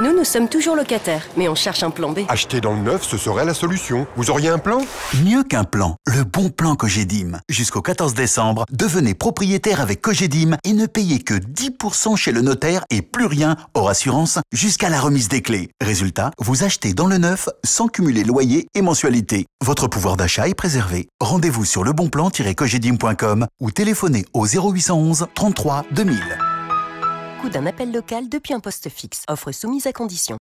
Nous, nous sommes toujours locataires, mais on cherche un plan B. Acheter dans le neuf, ce serait la solution. Vous auriez un plan Mieux qu'un plan, le bon plan Cogedim. Jusqu'au 14 décembre, devenez propriétaire avec Cogedim et ne payez que 10% chez le notaire et plus rien hors assurance jusqu'à la remise des clés. Résultat, vous achetez dans le neuf sans cumuler loyer et mensualité. Votre pouvoir d'achat est préservé. Rendez-vous sur lebonplan-cogedim.com ou téléphonez au 0811 33 2000 d'un appel local depuis un poste fixe. Offre soumise à condition.